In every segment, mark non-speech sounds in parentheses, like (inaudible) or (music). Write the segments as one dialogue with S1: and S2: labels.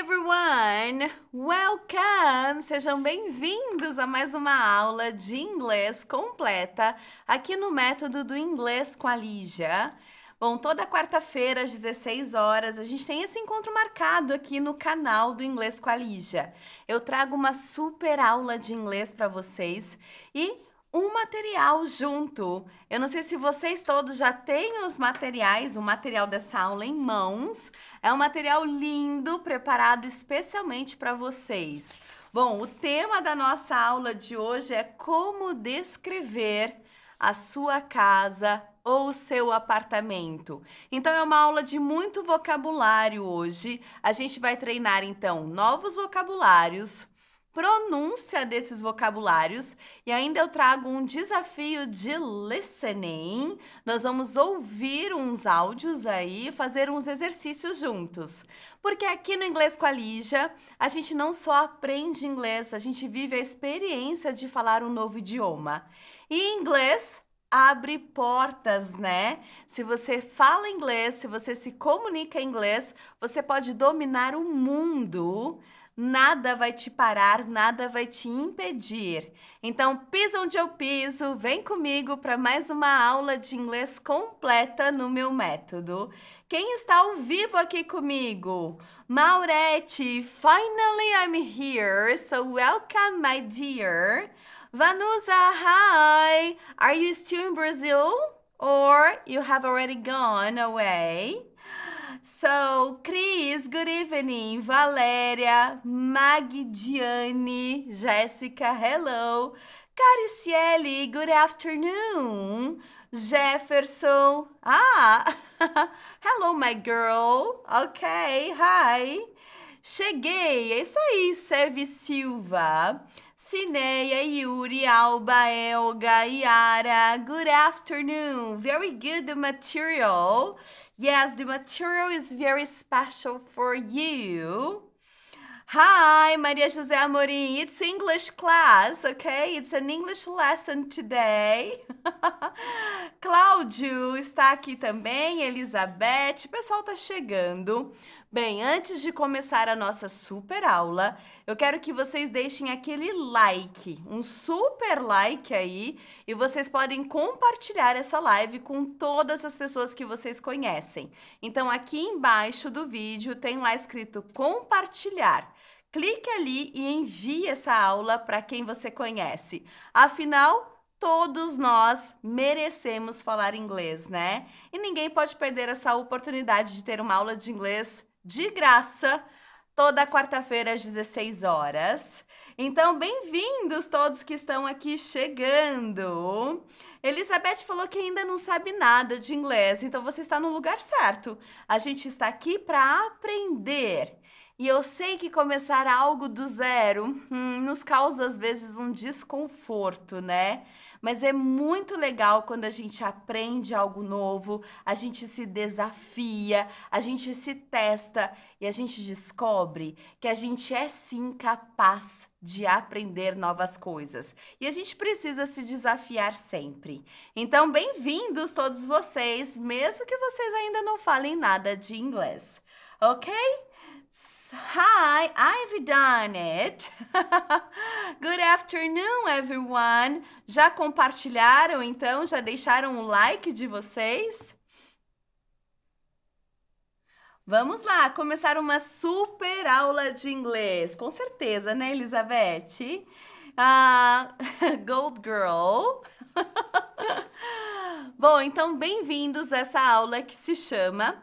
S1: everyone! Welcome! Sejam bem-vindos a mais uma aula de inglês completa aqui no método do inglês com a Lígia. Bom, toda quarta-feira às 16 horas a gente tem esse encontro marcado aqui no canal do Inglês com a Lígia. Eu trago uma super aula de inglês para vocês e um material junto. Eu não sei se vocês todos já têm os materiais, o material dessa aula em mãos. É um material lindo, preparado especialmente para vocês. Bom, o tema da nossa aula de hoje é como descrever a sua casa ou o seu apartamento. Então é uma aula de muito vocabulário hoje. A gente vai treinar então novos vocabulários, pronúncia desses vocabulários e ainda eu trago um desafio de listening. Nós vamos ouvir uns áudios aí, fazer uns exercícios juntos. Porque aqui no Inglês com a Lígia, a gente não só aprende inglês, a gente vive a experiência de falar um novo idioma. E inglês abre portas, né? Se você fala inglês, se você se comunica em inglês, você pode dominar o mundo nada vai te parar, nada vai te impedir. Então, piso onde eu piso, vem comigo para mais uma aula de inglês completa no meu método. Quem está ao vivo aqui comigo? Maurete, finally I'm here, so welcome, my dear. Vanusa, hi! Are you still in Brazil? Or you have already gone away? So, Cris, good evening. Valéria, Magdiane, Jéssica, hello. Cariciele, good afternoon. Jefferson, ah, (laughs) hello, my girl. Ok, hi. Cheguei! É isso aí, Seve Silva, Cineia, Yuri, Alba, Elga, Yara. Good afternoon. Very good the material. Yes, the material is very special for you. Hi, Maria José Amorim. It's English class, okay? It's an English lesson today. (laughs) Cláudio está aqui também, Elizabeth. O pessoal tá chegando. Bem, antes de começar a nossa super aula, eu quero que vocês deixem aquele like, um super like aí, e vocês podem compartilhar essa live com todas as pessoas que vocês conhecem. Então, aqui embaixo do vídeo tem lá escrito compartilhar. Clique ali e envie essa aula para quem você conhece. Afinal, todos nós merecemos falar inglês, né? E ninguém pode perder essa oportunidade de ter uma aula de inglês de graça toda quarta-feira às 16 horas. Então, bem-vindos todos que estão aqui chegando. Elizabeth falou que ainda não sabe nada de inglês, então você está no lugar certo. A gente está aqui para aprender. E eu sei que começar algo do zero hum, nos causa às vezes um desconforto, né? Mas é muito legal quando a gente aprende algo novo, a gente se desafia, a gente se testa e a gente descobre que a gente é sim capaz de aprender novas coisas. E a gente precisa se desafiar sempre. Então, bem-vindos todos vocês, mesmo que vocês ainda não falem nada de inglês. OK? Hi, I've done it. (laughs) Good afternoon, everyone. Já compartilharam então? Já deixaram o um like de vocês? Vamos lá, começar uma super aula de inglês. Com certeza, né, Elizabeth? Uh, (laughs) Gold Girl. (laughs) Bom, então bem-vindos a essa aula que se chama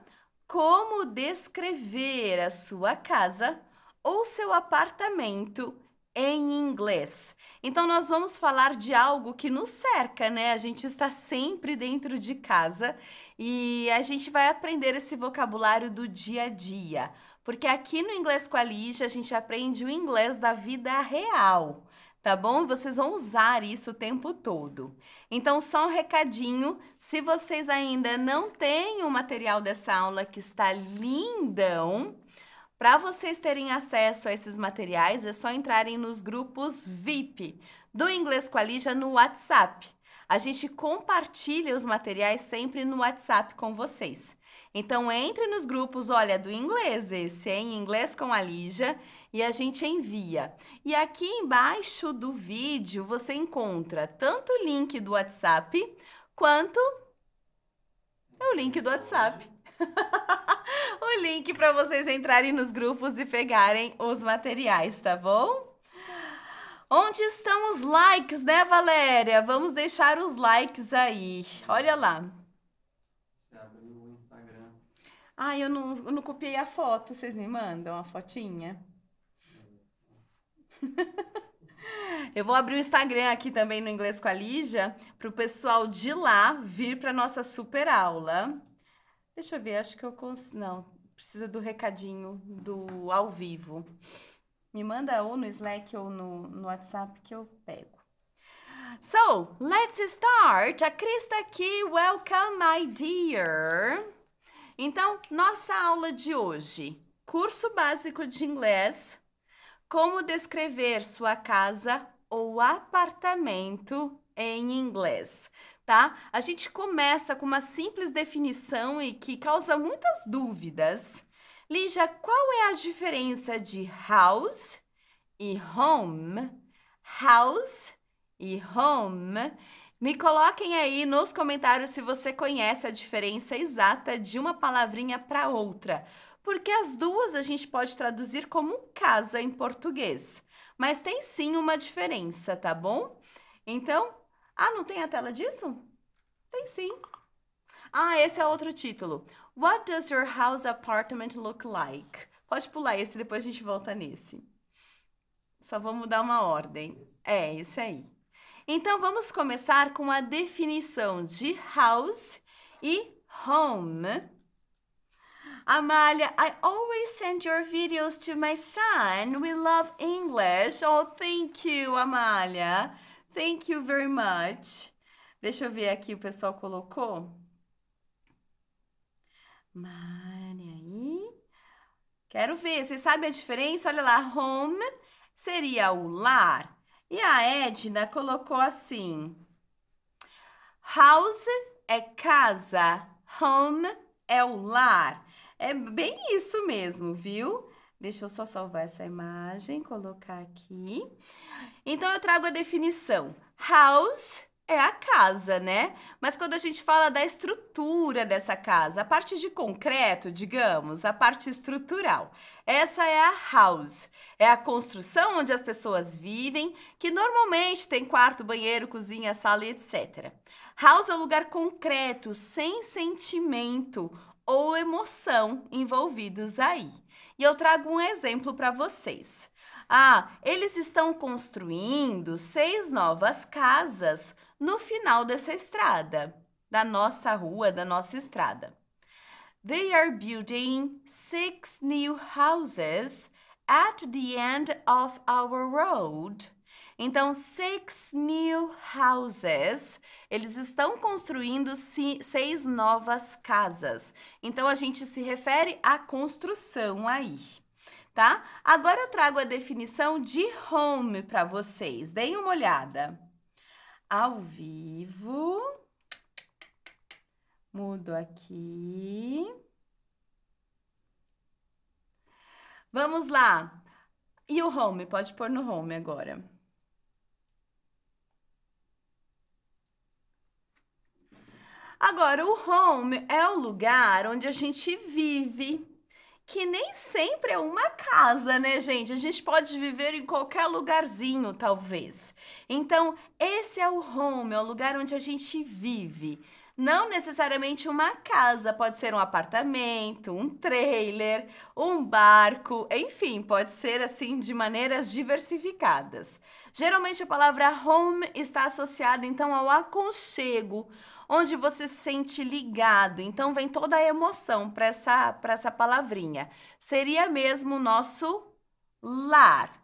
S1: como descrever a sua casa ou seu apartamento em inglês? Então, nós vamos falar de algo que nos cerca, né? A gente está sempre dentro de casa e a gente vai aprender esse vocabulário do dia a dia. Porque aqui no Inglês com a Lígia, a gente aprende o inglês da vida real tá bom? Vocês vão usar isso o tempo todo. Então, só um recadinho: se vocês ainda não têm o material dessa aula que está lindão, para vocês terem acesso a esses materiais, é só entrarem nos grupos VIP do Inglês com a Lígia no WhatsApp. A gente compartilha os materiais sempre no WhatsApp com vocês. Então entre nos grupos, olha, do inglês, esse é em inglês com a Lígia, e a gente envia. E aqui embaixo do vídeo você encontra tanto o link do WhatsApp quanto é o link do WhatsApp. (laughs) o link para vocês entrarem nos grupos e pegarem os materiais, tá bom? Onde estão os likes, né, Valéria? Vamos deixar os likes aí. Olha lá. Você abriu o Instagram. Ah, eu não, eu não copiei a foto. Vocês me mandam a fotinha? Eu vou abrir o Instagram aqui também no Inglês com a Lígia, para o pessoal de lá vir para nossa super aula. Deixa eu ver, acho que eu consigo. Não, precisa do recadinho do ao vivo. Me manda ou no Slack ou no, no WhatsApp que eu pego. So, let's start! A Crista aqui, welcome, my dear! Então, nossa aula de hoje: curso básico de inglês como descrever sua casa ou apartamento em inglês? Tá? A gente começa com uma simples definição e que causa muitas dúvidas. Lígia, qual é a diferença de house e home? House e home. Me coloquem aí nos comentários se você conhece a diferença exata de uma palavrinha para outra porque as duas a gente pode traduzir como casa em português. Mas tem sim uma diferença, tá bom? Então, ah, não tem a tela disso? Tem sim. Ah, esse é outro título. What does your house apartment look like? Pode pular esse, depois a gente volta nesse. Só vamos mudar uma ordem. É, esse aí. Então vamos começar com a definição de house e home Amalia, I always send your videos to my son. We love English. Oh, thank you, Amalia. Thank you very much. Deixa eu ver aqui, o pessoal colocou. Mari aí. Quero ver. Vocês sabem a diferença? Olha lá, home seria o lar. E a Edna colocou assim: house é casa, home é o lar. É bem isso mesmo, viu? Deixa eu só salvar essa imagem, colocar aqui. Então, eu trago a definição. House é a casa, né? Mas quando a gente fala da estrutura dessa casa, a parte de concreto, digamos, a parte estrutural, essa é a house. É a construção onde as pessoas vivem, que normalmente tem quarto, banheiro, cozinha, sala, etc. House é um lugar concreto, sem sentimento, ou emoção envolvidos aí. E eu trago um exemplo para vocês. Ah, eles estão construindo seis novas casas no final dessa estrada, da nossa rua, da nossa estrada. They are building six new houses at the end of our road. Então, six new houses. Eles estão construindo seis novas casas. Então, a gente se refere à construção aí. Tá? Agora eu trago a definição de home para vocês. Deem uma olhada. Ao vivo. Mudo aqui. Vamos lá. E o home? Pode pôr no home agora. Agora, o home é o lugar onde a gente vive, que nem sempre é uma casa, né, gente? A gente pode viver em qualquer lugarzinho, talvez. Então, esse é o home, é o lugar onde a gente vive. Não necessariamente uma casa, pode ser um apartamento, um trailer, um barco, enfim, pode ser assim de maneiras diversificadas. Geralmente a palavra home está associada então ao aconchego, onde você se sente ligado. Então vem toda a emoção para essa, para essa palavrinha. Seria mesmo o nosso lar.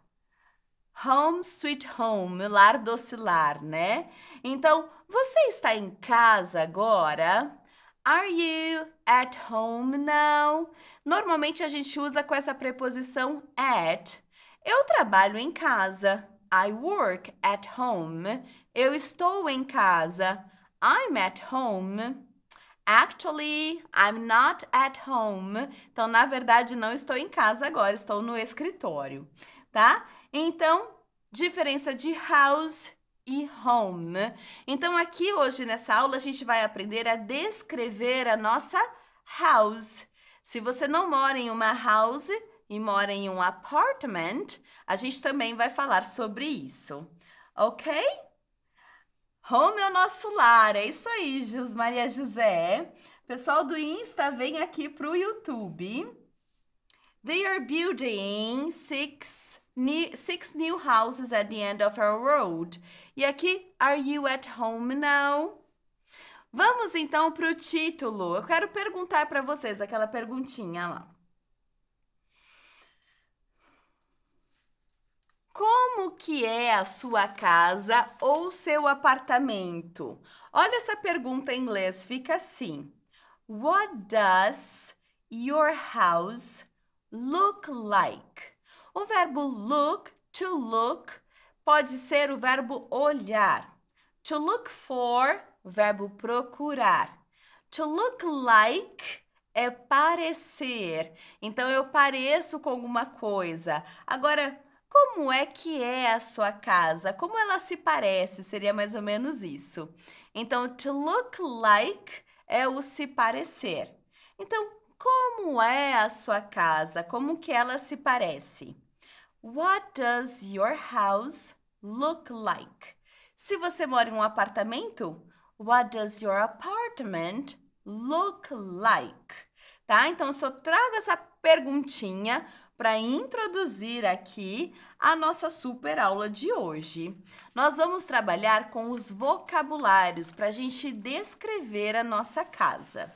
S1: Home sweet home, lar doce lar, né? Então, você está em casa agora? Are you at home now? Normalmente a gente usa com essa preposição at. Eu trabalho em casa. I work at home. Eu estou em casa. I'm at home. Actually, I'm not at home. Então, na verdade, não estou em casa agora, estou no escritório, tá? Então, diferença de house e home. Então, aqui hoje nessa aula, a gente vai aprender a descrever a nossa house. Se você não mora em uma house e mora em um apartment, a gente também vai falar sobre isso, ok? Home é o nosso lar, é isso aí, Jus Maria José. Pessoal do Insta, vem aqui para o YouTube. They are building six new, six new houses at the end of our road. E aqui, are you at home now? Vamos então para o título. Eu quero perguntar para vocês aquela perguntinha lá. Como que é a sua casa ou seu apartamento? Olha essa pergunta em inglês, fica assim: What does your house look like? O verbo look, to look, pode ser o verbo olhar. To look for, verbo procurar. To look like é parecer. Então eu pareço com alguma coisa. Agora como é que é a sua casa? Como ela se parece? Seria mais ou menos isso. Então, to look like é o se parecer. Então, como é a sua casa? Como que ela se parece? What does your house look like? Se você mora em um apartamento, what does your apartment look like? Tá? Então, só trago essa perguntinha para introduzir aqui a nossa super aula de hoje. Nós vamos trabalhar com os vocabulários para a gente descrever a nossa casa.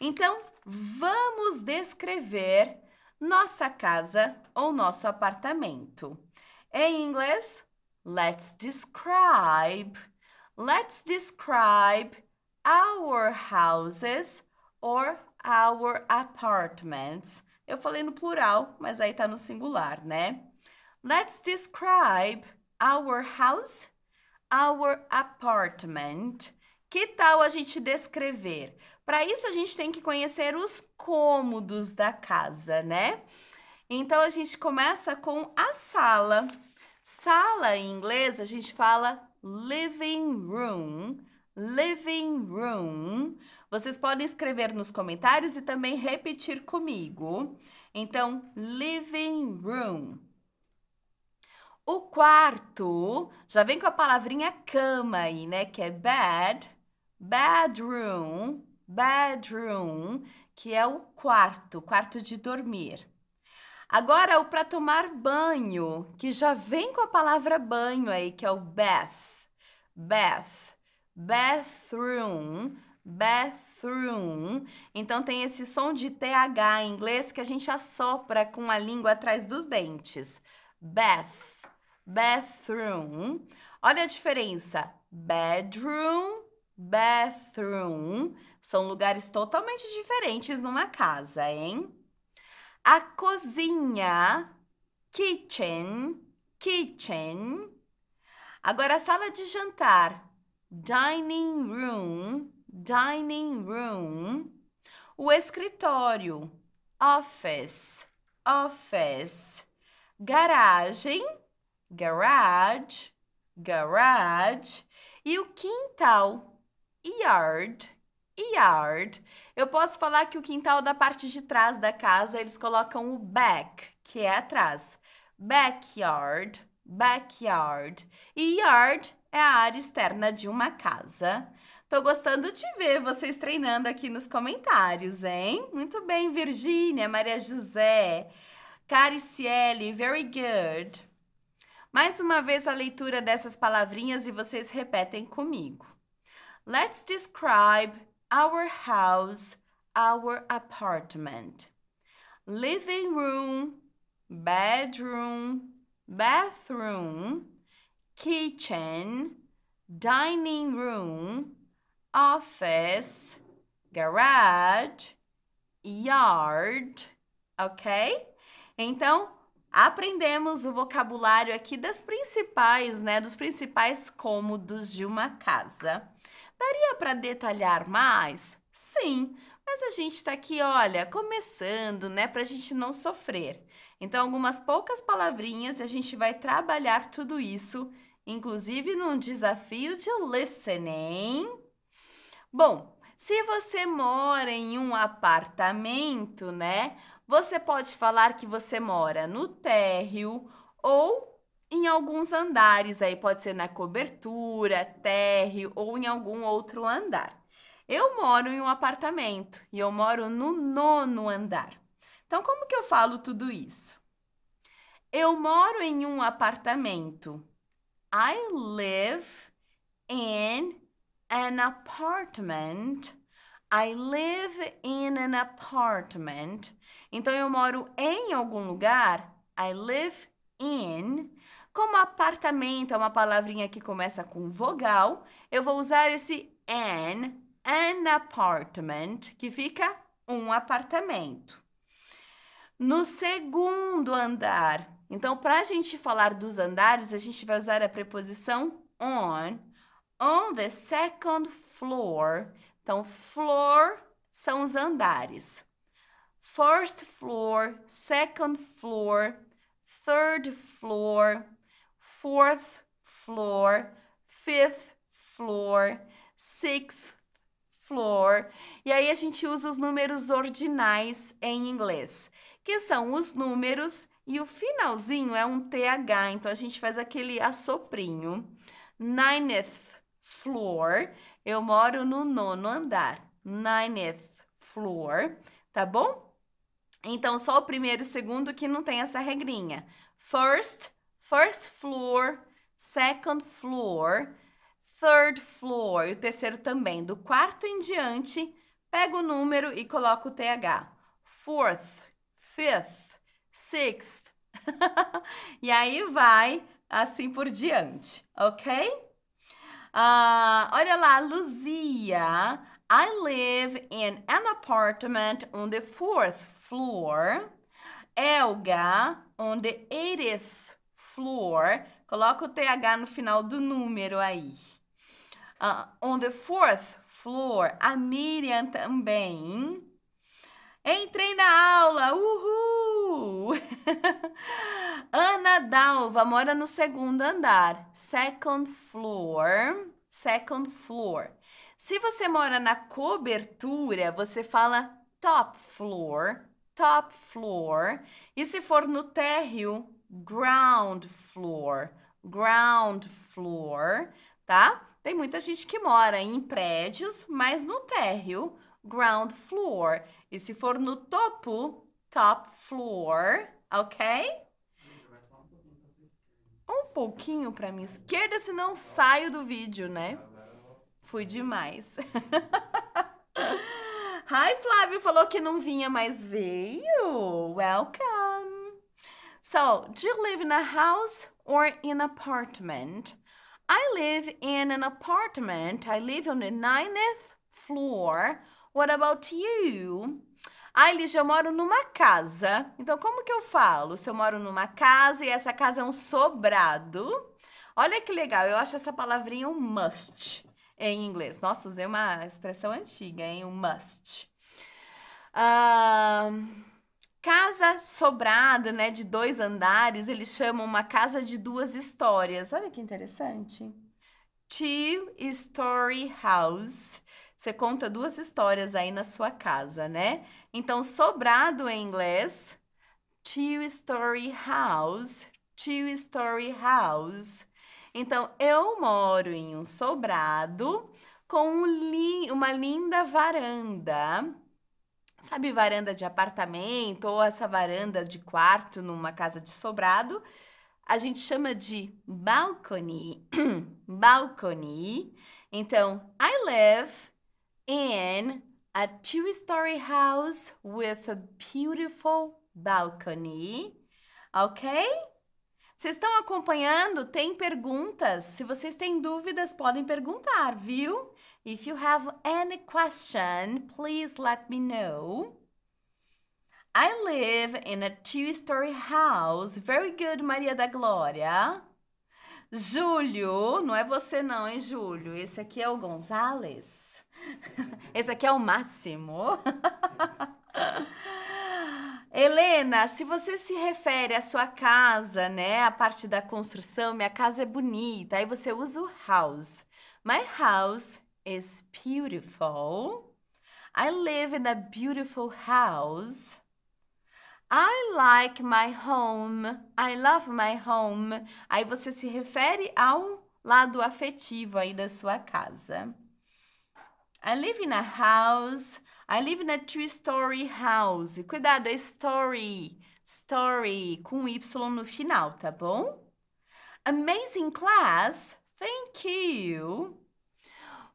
S1: Então, vamos descrever nossa casa ou nosso apartamento. Em inglês, let's describe. Let's describe our houses or our apartments. Eu falei no plural, mas aí tá no singular, né? Let's describe our house, our apartment. Que tal a gente descrever? Para isso, a gente tem que conhecer os cômodos da casa, né? Então, a gente começa com a sala. Sala em inglês a gente fala living room living room. Vocês podem escrever nos comentários e também repetir comigo. Então, living room. O quarto já vem com a palavrinha cama aí, né? Que é bed, bedroom, bedroom, que é o quarto, quarto de dormir. Agora, o para tomar banho, que já vem com a palavra banho aí, que é o bath, bath bathroom, bathroom. Então tem esse som de TH em inglês que a gente assopra com a língua atrás dos dentes. Bath, bathroom. Olha a diferença. Bedroom, bathroom. São lugares totalmente diferentes numa casa, hein? A cozinha, kitchen, kitchen. Agora a sala de jantar, dining room, dining room. O escritório, office, office. Garagem, garage, garage. E o quintal, yard, yard. Eu posso falar que o quintal da parte de trás da casa, eles colocam o back, que é atrás. Backyard, backyard. E yard é a área externa de uma casa. Tô gostando de ver vocês treinando aqui nos comentários, hein? Muito bem, Virgínia, Maria José, Cariciele, very good. Mais uma vez a leitura dessas palavrinhas e vocês repetem comigo. Let's describe our house, our apartment. Living room, bedroom, bathroom, kitchen, dining room, office, garage, yard, ok? Então, aprendemos o vocabulário aqui das principais, né, dos principais cômodos de uma casa. Daria para detalhar mais? Sim, mas a gente está aqui, olha, começando, né, para a gente não sofrer. Então, algumas poucas palavrinhas e a gente vai trabalhar tudo isso inclusive num desafio de listening. Bom, se você mora em um apartamento, né? Você pode falar que você mora no térreo ou em alguns andares, aí pode ser na cobertura, térreo ou em algum outro andar. Eu moro em um apartamento e eu moro no nono andar. Então, como que eu falo tudo isso? Eu moro em um apartamento I live in an apartment. I live in an apartment. Então eu moro em algum lugar. I live in. Como apartamento é uma palavrinha que começa com vogal, eu vou usar esse an, an apartment, que fica um apartamento. No segundo andar, então, para a gente falar dos andares, a gente vai usar a preposição on. On the second floor. Então, floor são os andares. First floor, second floor, third floor, fourth floor, fifth floor, sixth floor. E aí a gente usa os números ordinais em inglês, que são os números e o finalzinho é um TH, então a gente faz aquele assoprinho. Ninth floor. Eu moro no nono andar. Ninth floor, tá bom? Então, só o primeiro e o segundo que não tem essa regrinha. First, first floor, second floor, third floor. E o terceiro também. Do quarto em diante, pega o número e coloca o TH. Fourth, fifth, sixth, (laughs) e aí vai assim por diante, ok? Uh, olha lá, Luzia. I live in an apartment on the fourth floor. Elga on the eighth floor. Coloca o TH no final do número aí. Uh, on the fourth floor. A Miriam também. Entrei na aula, uhul! (laughs) Ana Dalva mora no segundo andar. Second floor. Second floor. Se você mora na cobertura, você fala top floor. Top floor. E se for no térreo, ground floor. Ground floor. Tá? Tem muita gente que mora em prédios, mas no térreo, ground floor. E se for no topo, top floor, ok? Um pouquinho para minha esquerda, senão saio do vídeo, né? Fui demais. (laughs) Hi, Flávio falou que não vinha, mas veio. Welcome. So, do you live in a house or in an apartment? I live in an apartment. I live on the ninth floor. What about you? Ai, ah, Lígia, eu moro numa casa. Então, como que eu falo? Se eu moro numa casa e essa casa é um sobrado. Olha que legal, eu acho essa palavrinha um must em inglês. Nossa, usei uma expressão antiga, hein? Um must. Uh, casa sobrada, né? De dois andares, eles chamam uma casa de duas histórias. Olha que interessante. Two-story house você conta duas histórias aí na sua casa, né? Então, sobrado em inglês, two-story house, two-story house. Então, eu moro em um sobrado com um li uma linda varanda. Sabe, varanda de apartamento ou essa varanda de quarto numa casa de sobrado? A gente chama de balcony. (clears throat) balcony. Então, I live in a two-story house with a beautiful balcony. Ok? Vocês estão acompanhando? Tem perguntas? Se vocês têm dúvidas, podem perguntar, viu? If you have any question, please let me know. I live in a two-story house. Very good, Maria da Glória. Júlio, não é você não, hein, Júlio? Esse aqui é o Gonzales. (laughs) Esse aqui é o máximo. (laughs) Helena, se você se refere à sua casa, né, a parte da construção, minha casa é bonita, aí você usa o house. My house is beautiful. I live in a beautiful house. I like my home. I love my home. Aí você se refere ao lado afetivo aí da sua casa. I live in a house. I live in a two-story house. Cuidado, é story. Story com Y no final, tá bom? Amazing class. Thank you.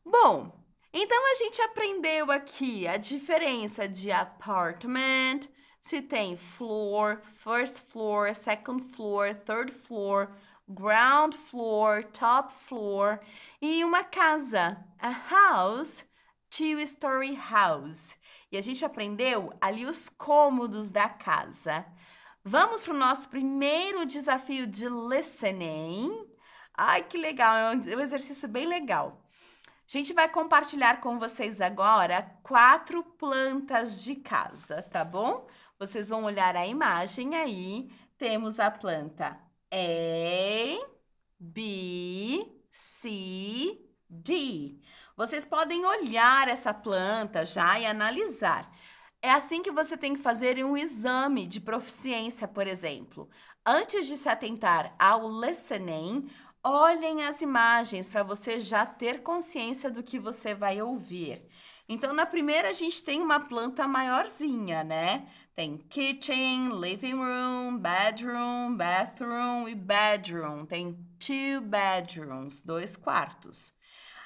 S1: Bom, então a gente aprendeu aqui a diferença de apartment, se tem floor, first floor, second floor, third floor, ground floor, top floor e uma casa, a house two-story house. E a gente aprendeu ali os cômodos da casa. Vamos para o nosso primeiro desafio de listening. Ai, que legal! É, é um exercício bem legal. A gente vai compartilhar com vocês agora quatro plantas de casa, tá bom? Vocês vão olhar a imagem aí. Temos a planta A, B, C, D. Vocês podem olhar essa planta já e analisar. É assim que você tem que fazer um exame de proficiência, por exemplo. Antes de se atentar ao listening, olhem as imagens para você já ter consciência do que você vai ouvir. Então, na primeira, a gente tem uma planta maiorzinha, né? Tem kitchen, living room, bedroom, bathroom e bedroom. Tem two bedrooms, dois quartos.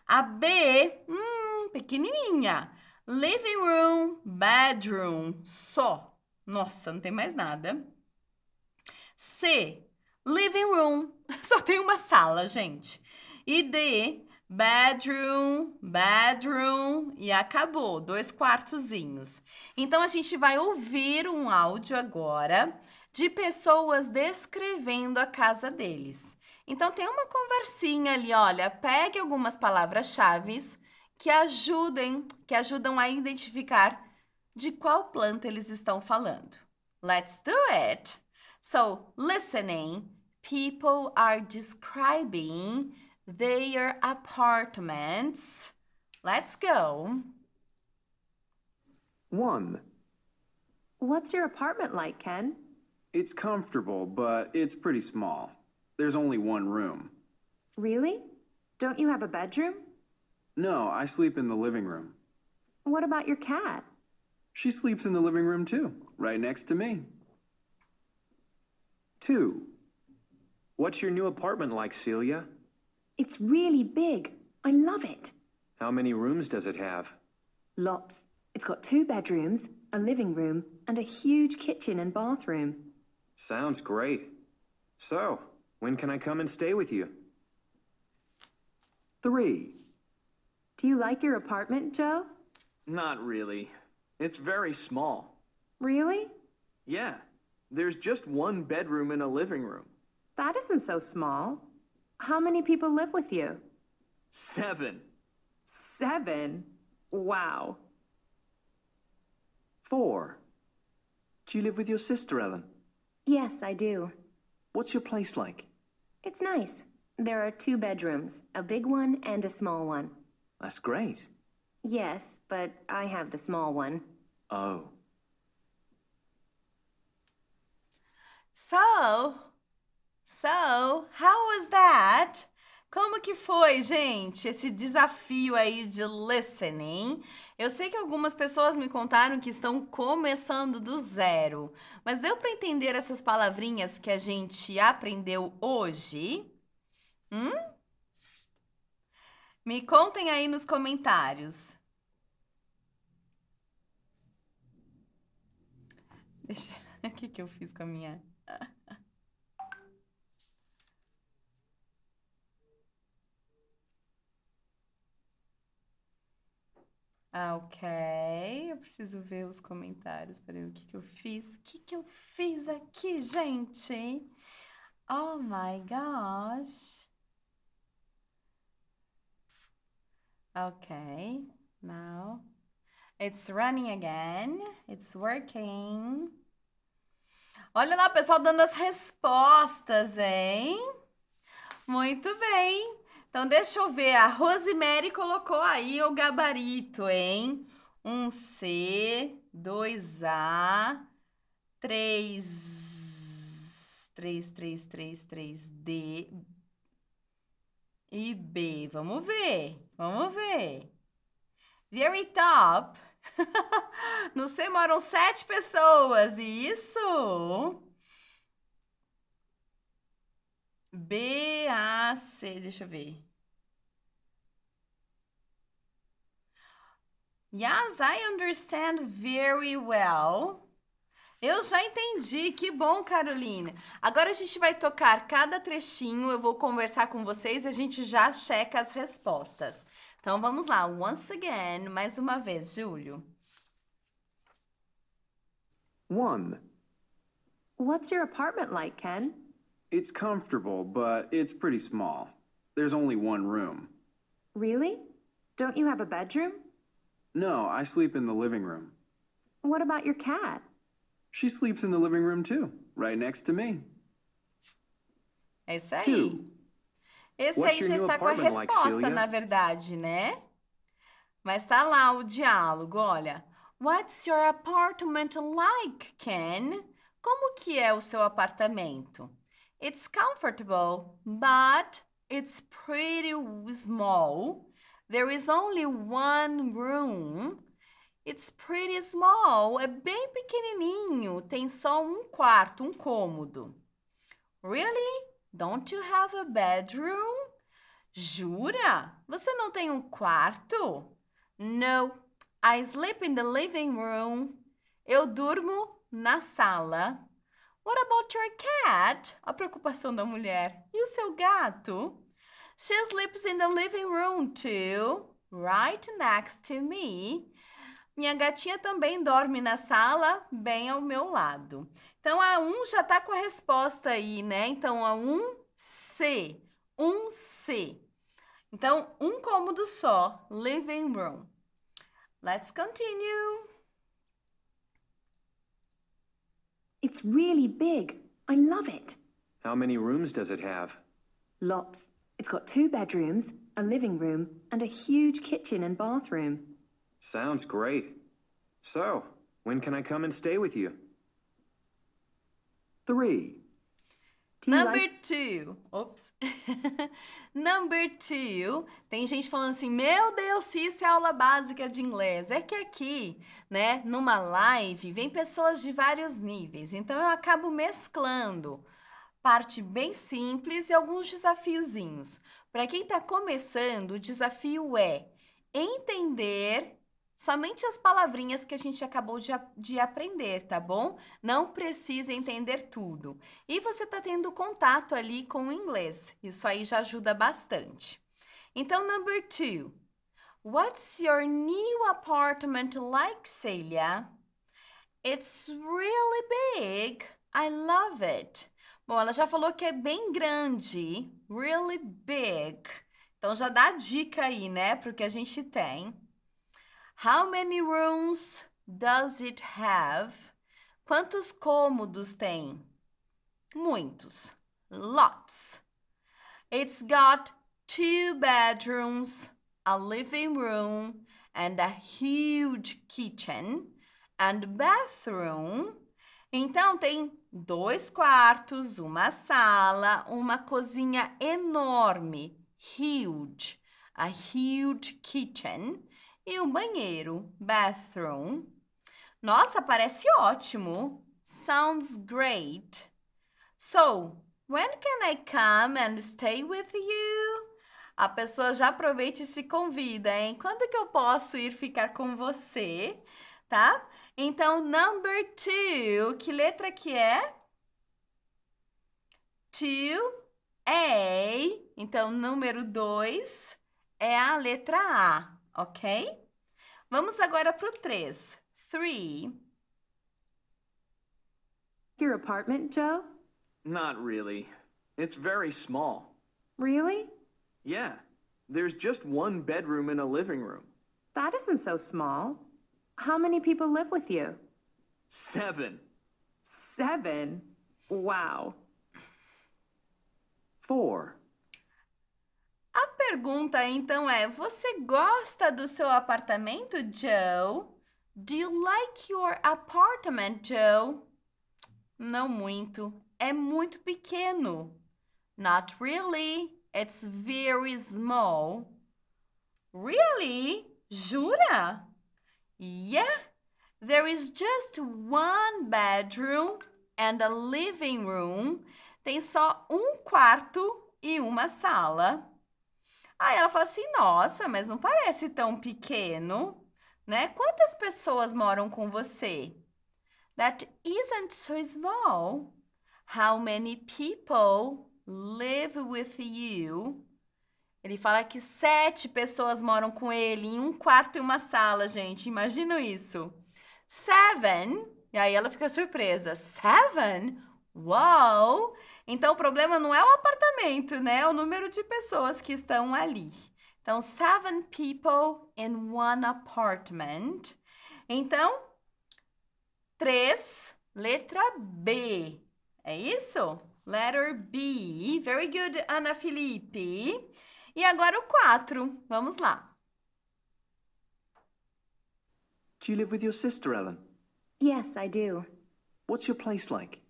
S1: A B, hum, pequenininha. Living room, bedroom, só. Nossa, não tem mais nada. C, living room, (laughs) só tem uma sala, gente. E D, bedroom, bedroom e acabou, dois quartozinhos. Então a gente vai ouvir um áudio agora de pessoas descrevendo a casa deles. Então tem uma conversinha ali, olha, pegue algumas palavras-chave que ajudem, que ajudam a identificar de qual planta eles estão falando. Let's do it. So, listening, people are describing their apartments. Let's go. 1. What's your apartment like, Ken? It's
S2: comfortable, but it's pretty small. There's only one room. Really? Don't you have a bedroom? No, I sleep in the living room. What about your cat? She sleeps in the living room too, right next to me. Two. What's your new apartment like, Celia?
S3: It's really big. I love it.
S2: How many rooms does it have?
S3: Lots. It's got two bedrooms, a living room, and a huge kitchen and bathroom.
S2: Sounds great. So, when can I come and stay with you? Three. Do you like your apartment, Joe? Not really. It's very small. Really? Yeah. There's just one bedroom and a living room. That isn't so small. How many people live with you? Seven. Seven? Wow. Four. Do you live with your sister, Ellen? Yes, I do. What's your place like? It's nice. There are two bedrooms, a big one and a small one. That's great. Yes, but I have the small one. Oh.
S1: So, so, how was that? Como que foi, gente, esse desafio aí de listening? Eu sei que algumas pessoas me contaram que estão começando do zero, mas deu para entender essas palavrinhas que a gente aprendeu hoje? Hum? Me contem aí nos comentários. Deixa. (laughs) O que, que eu fiz com a minha. Ah, ok. Eu preciso ver os comentários para ver o que, que eu fiz. O que, que eu fiz aqui, gente? Oh my gosh. Ok, now it's running again. It's working. Olha lá, pessoal, dando as respostas, hein? Muito bem. Então, deixa eu ver. A Rosemary colocou aí o gabarito, hein? Um C, dois A, três, três, três, três, três D e B. Vamos ver, vamos ver. Very top. (laughs) no C moram sete pessoas, e isso? B-A-C, deixa eu ver. Yes, I understand very well. Eu já entendi, que bom, Carolina. Agora a gente vai tocar cada trechinho, eu vou conversar com vocês e a gente já checa as respostas. Então vamos lá, once again, mais uma vez, Júlio.
S2: One. What's your apartment like, Ken? It's comfortable, but it's pretty small. There's only one room. Really? Don't you have a bedroom? No, I sleep in the living room. What about your cat? She sleeps in the living room too, right next to me.
S1: É isso aí. Two. Esse What's aí já está com a resposta, like, na verdade, né? Mas tá lá o diálogo, olha. What's your apartment like, Ken? Como que é o seu apartamento? It's comfortable, but it's pretty small. There is only one room. It's pretty small. É bem pequenininho. Tem só um quarto, um cômodo. Really? Don't you have a bedroom? Jura? Você não tem um quarto? No. I sleep in the living room. Eu durmo na sala. What about your cat? A preocupação da mulher. E o seu gato? She sleeps in the living room too, right next to me. Minha gatinha também dorme na sala, bem ao meu lado. Então a 1 um já tá com a resposta aí, né? Então a 1 um, C. 1 um, C. Então, um cômodo só, living room. Let's continue.
S3: It's really big. I love it.
S2: How many rooms does it have?
S3: Lots. It's got two bedrooms, a living room, and a huge kitchen and bathroom.
S2: Sounds great. So, when can I come and stay with you?
S3: Three.
S1: Number two. Ops. (laughs) Number two. Tem gente falando assim, meu Deus, se isso é aula básica de inglês. É que aqui, né, numa live, vem pessoas de vários níveis. Então, eu acabo mesclando parte bem simples e alguns desafiozinhos. Para quem está começando, o desafio é entender somente as palavrinhas que a gente acabou de, de aprender, tá bom? Não precisa entender tudo. E você está tendo contato ali com o inglês. Isso aí já ajuda bastante. Então, number two. What's your new apartment like, Celia? It's really big. I love it. Bom, ela já falou que é bem grande. Really big. Então já dá dica aí, né, Pro que a gente tem. How many rooms does it have? Quantos cômodos tem? Muitos. Lots. It's got two bedrooms, a living room, and a huge kitchen and bathroom. Então tem dois quartos, uma sala, uma cozinha enorme, huge, a huge kitchen e o banheiro, bathroom. Nossa, parece ótimo. Sounds great. So, when can I come and stay with you? A pessoa já aproveita e se convida, hein? Quando que eu posso ir ficar com você? Tá? Então, number two, que letra que é? Two, A. Então, número dois é a letra A. ok? Vamos agora para o 3. 3.
S2: Your apartment, Joe? Not really. It's very small. Really? Yeah. There's just one bedroom and a living room. That isn't so small. How many people live with you? Seven. Seven? Wow. Four.
S1: pergunta então é: você gosta do seu apartamento, Joe? Do you like your apartment, Joe? Não muito. É muito pequeno. Not really. It's very small. Really? Jura? Yeah. There is just one bedroom and a living room. Tem só um quarto e uma sala. Aí ela fala assim: nossa, mas não parece tão pequeno, né? Quantas pessoas moram com você? That isn't so small. How many people live with you? Ele fala que sete pessoas moram com ele em um quarto e uma sala, gente. Imagina isso. Seven. E aí ela fica surpresa. Seven? Uau! Então o problema não é o apartamento, né? É o número de pessoas que estão ali. Então, seven people in one apartment. Então, três, letra B. É isso? Letter B. Very good, Ana Felipe. E agora o quatro. Vamos lá.
S3: Do you live with
S2: your sister, Ellen?
S1: Yes, I do. What's your place like?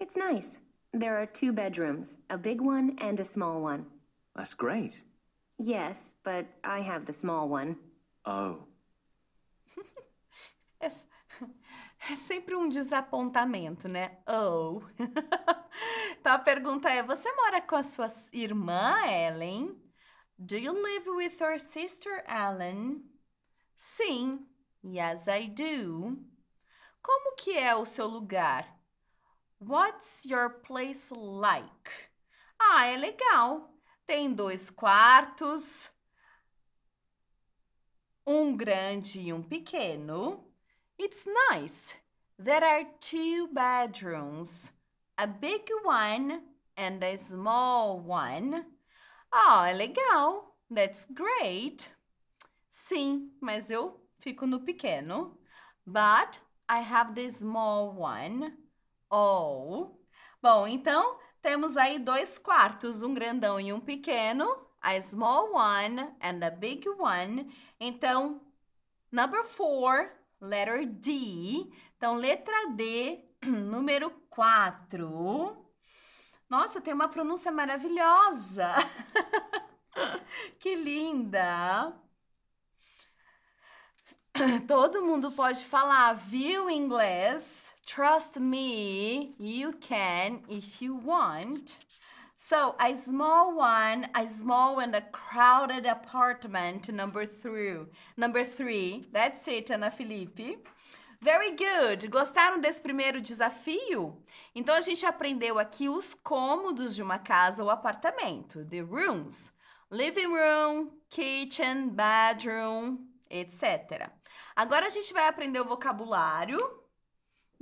S1: It's nice.
S2: There are two bedrooms, a big one and a small one. That's great. Yes, but I have the small one. Oh.
S1: (laughs) é, é sempre um desapontamento, né? Oh. (laughs) então a pergunta é: você mora com a sua irmã, Ellen? Do you live with your sister, Ellen? Sim. Yes, I do. Como que é o seu lugar? What's your place like? Ah, é legal. Tem dois quartos, um grande e um pequeno. It's nice. There are two bedrooms, a big one and a small one. Ah, é legal. That's great. Sim, mas eu fico no pequeno. But I have the small one all. Bom, então temos aí dois quartos, um grandão e um pequeno. A small one and a big one. Então, number four, letter D. Então, letra D, (clears throat) número 4. Nossa, tem uma pronúncia maravilhosa. (laughs) que linda. (clears throat) Todo mundo pode falar, viu, inglês? Trust me, you can if you want. So, a small one, a small and a crowded apartment, number three. Number three, that's it, Ana Felipe. Very good! Gostaram desse primeiro desafio? Então, a gente aprendeu aqui os cômodos de uma casa ou apartamento, the rooms. Living room, kitchen, bedroom, etc. Agora a gente vai aprender o vocabulário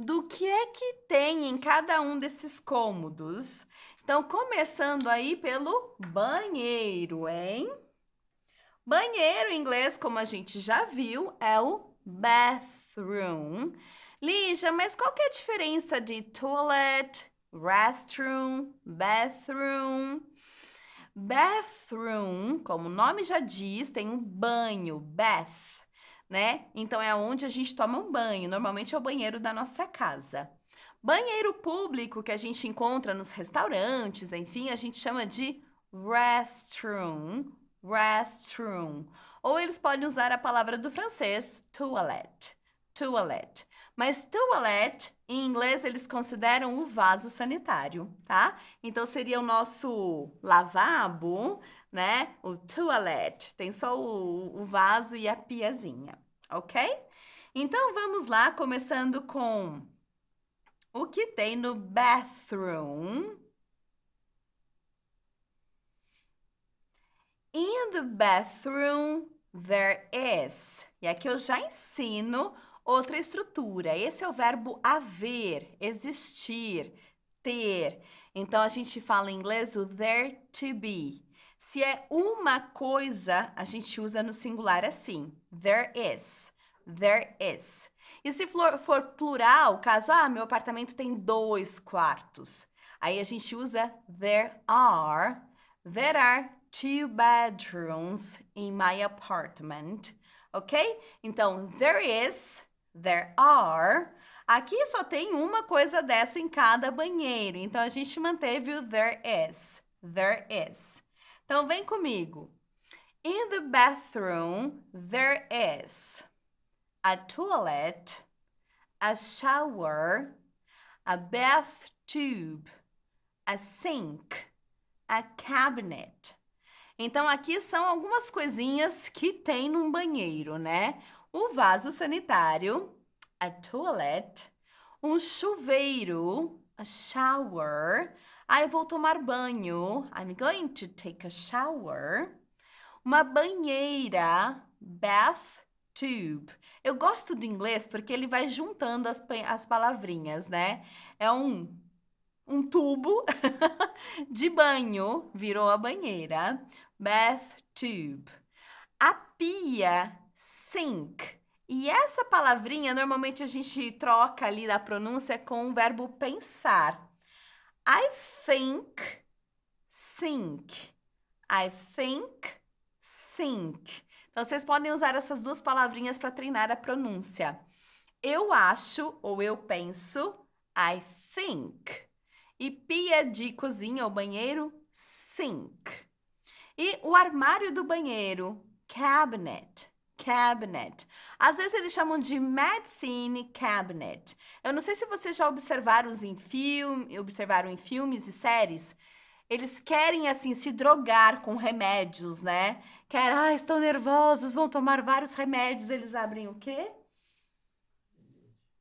S1: do que é que tem em cada um desses cômodos. Então, começando aí pelo banheiro, hein? Banheiro em inglês, como a gente já viu, é o bathroom. Lígia, mas qual que é a diferença de toilet, restroom, bathroom? Bathroom, como o nome já diz, tem um banho, bath né? Então é onde a gente toma um banho, normalmente é o banheiro da nossa casa. Banheiro público que a gente encontra nos restaurantes, enfim, a gente chama de restroom, restroom. Ou eles podem usar a palavra do francês toilette, toilette. Mas toilette, em inglês, eles consideram o vaso sanitário, tá? Então seria o nosso lavabo, né? O toilette. Tem só o, o vaso e a piazinha ok? Então vamos lá, começando com o que tem no bathroom. In the bathroom, there is. E aqui eu já ensino outra estrutura. Esse é o verbo haver, existir, ter. Então a gente fala em inglês o there to be. Se é uma coisa, a gente usa no singular assim: there is, there is. E se for, for plural, caso, ah, meu apartamento tem dois quartos. Aí a gente usa there are, there are two bedrooms in my apartment, ok? Então, there is, there are. Aqui só tem uma coisa dessa em cada banheiro, então a gente manteve o there is, there is. Então vem comigo. In the bathroom there is a toilet, a shower, a bath tube, a sink, a cabinet. Então aqui são algumas coisinhas que tem num banheiro, né? O vaso sanitário, a toilet, um chuveiro, a shower, ah, eu vou tomar banho. I'm going to take a shower. Uma banheira. Bath tube. Eu gosto do inglês porque ele vai juntando as, as palavrinhas, né? É um, um tubo (laughs) de banho, virou a banheira. Bath tube. A pia, sink. E essa palavrinha normalmente a gente troca ali na pronúncia com o verbo pensar. I think, sink. I think, sink. Então, vocês podem usar essas duas palavrinhas para treinar a pronúncia. Eu acho ou eu penso, I think. E pia de cozinha ou banheiro, sink. E o armário do banheiro, cabinet cabinet. Às vezes eles chamam de medicine cabinet. Eu não sei se vocês já observaram em filme, observaram em filmes e séries. Eles querem assim se drogar com remédios, né? Quer, ah, estão nervosos, vão tomar vários remédios. Eles abrem o quê?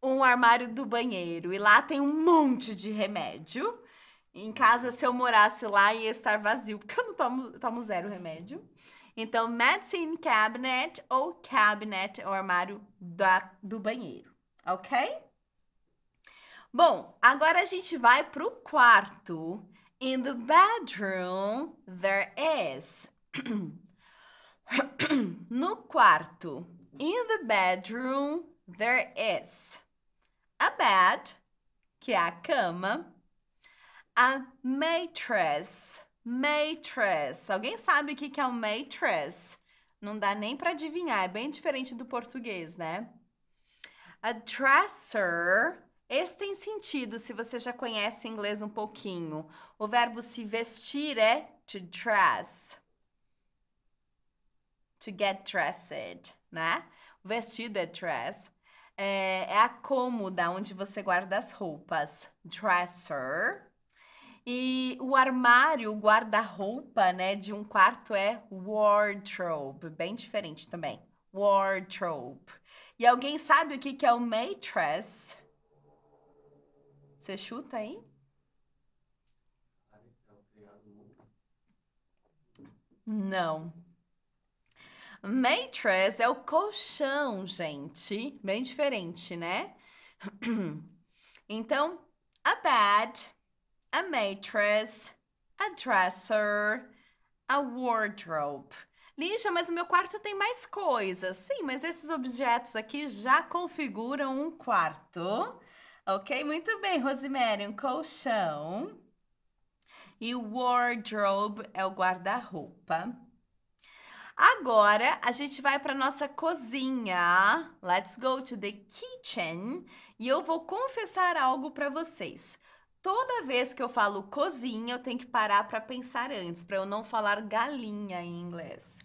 S1: Um armário do banheiro e lá tem um monte de remédio. Em casa, se eu morasse lá, ia estar vazio, porque eu não tomo, tomo zero remédio. Então, medicine cabinet ou cabinet é o armário da, do banheiro, ok? Bom, agora a gente vai para o quarto. In the bedroom, there is. (clears throat) no quarto. In the bedroom, there is a bed, que é a cama, a mattress, Matress. Alguém sabe o que é o matress? Não dá nem para adivinhar, é bem diferente do português, né? A dresser. Esse tem sentido se você já conhece inglês um pouquinho. O verbo se vestir é to dress. To get dressed, né? O vestido é dress. É, é a cômoda onde você guarda as roupas. Dresser e o armário, o guarda-roupa, né, de um quarto é wardrobe, bem diferente também. Wardrobe. E alguém sabe o que que é o mattress? Você chuta aí? Não. Mattress é o colchão, gente. Bem diferente, né? (clears throat) Então, a bed a mattress, a dresser, a wardrobe. Lígia, mas o meu quarto tem mais coisas. Sim, mas esses objetos aqui já configuram um quarto. Ok, muito bem, Rosemary, um colchão. E o wardrobe é o guarda-roupa. Agora a gente vai para nossa cozinha. Let's go to the kitchen. E eu vou confessar algo para vocês toda vez que eu falo cozinha, eu tenho que parar para pensar antes, para eu não falar galinha em inglês.